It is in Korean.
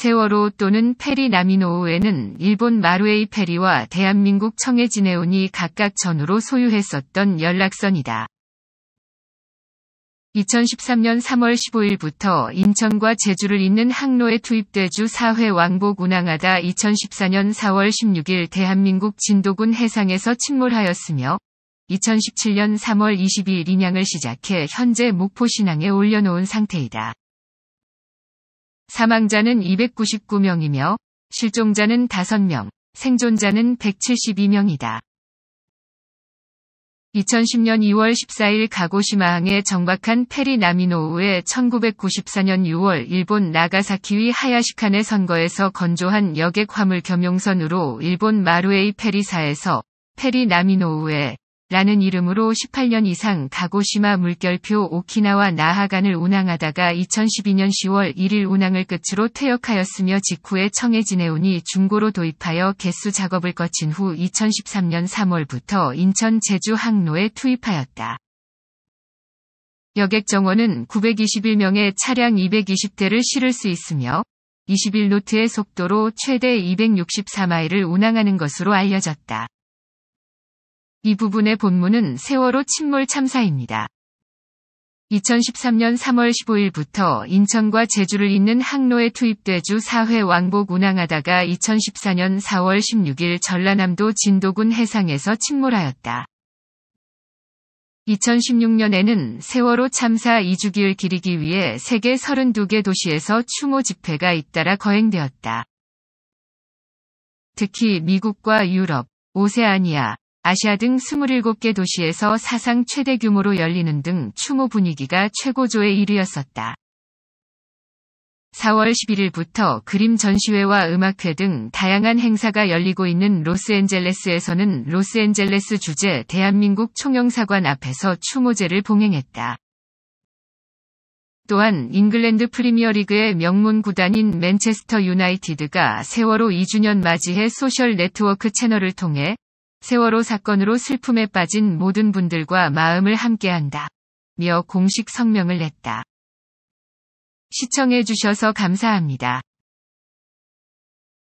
세월호 또는 페리나미노우에는 일본 마루에이 페리와 대한민국 청해진해운이 각각 전후로 소유했었던 연락선이다. 2013년 3월 15일부터 인천과 제주를 잇는 항로에 투입돼 주 4회 왕복 운항하다 2014년 4월 16일 대한민국 진도군 해상에서 침몰하였으며 2017년 3월 22일 인양을 시작해 현재 목포 신항에 올려놓은 상태이다. 사망자는 299명이며 실종자는 5명, 생존자는 172명이다. 2010년 2월 14일 가고시마항에 정박한 페리 나미노우의 1994년 6월 일본 나가사키위 하야시칸의 선거에서 건조한 여객 화물 겸용선으로 일본 마루에이 페리사에서 페리 나미노우의 라는 이름으로 18년 이상 가고시마 물결표 오키나와 나하간을 운항하다가 2012년 10월 1일 운항을 끝으로 퇴역하였으며 직후에 청해진해운이 중고로 도입하여 개수 작업을 거친 후 2013년 3월부터 인천 제주 항로에 투입하였다. 여객 정원은 921명의 차량 220대를 실을 수 있으며 21노트의 속도로 최대 264마일을 운항하는 것으로 알려졌다. 이 부분의 본문은 세월호 침몰 참사입니다. 2013년 3월 15일부터 인천과 제주를 잇는 항로에 투입돼 주 4회 왕복 운항하다가 2014년 4월 16일 전라남도 진도군 해상에서 침몰하였다. 2016년에는 세월호 참사 2주기를 기리기 위해 세계 32개 도시에서 추모 집회가 잇따라 거행되었다. 특히 미국과 유럽, 오세아니아, 아시아 등 27개 도시에서 사상 최대 규모로 열리는 등 추모 분위기가 최고조의 일이었었다. 4월 11일부터 그림 전시회와 음악회 등 다양한 행사가 열리고 있는 로스앤젤레스에서는 로스앤젤레스 주재 대한민국 총영사관 앞에서 추모제를 봉행했다. 또한 잉글랜드 프리미어리그의 명문 구단인 맨체스터 유나이티드가 세월호 2주년 맞이해 소셜 네트워크 채널을 통해 세월호 사건으로 슬픔에 빠진 모든 분들과 마음을 함께한다. 며 공식 성명을 냈다. 시청해주셔서 감사합니다.